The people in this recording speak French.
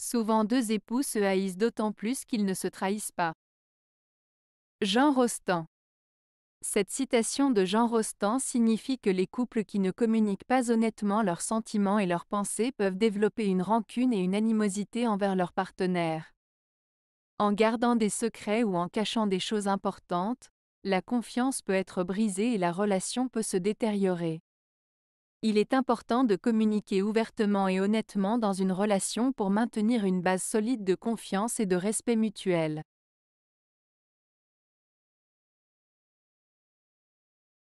Souvent deux époux se haïssent d'autant plus qu'ils ne se trahissent pas. Jean Rostand Cette citation de Jean Rostand signifie que les couples qui ne communiquent pas honnêtement leurs sentiments et leurs pensées peuvent développer une rancune et une animosité envers leur partenaire. En gardant des secrets ou en cachant des choses importantes, la confiance peut être brisée et la relation peut se détériorer. Il est important de communiquer ouvertement et honnêtement dans une relation pour maintenir une base solide de confiance et de respect mutuel.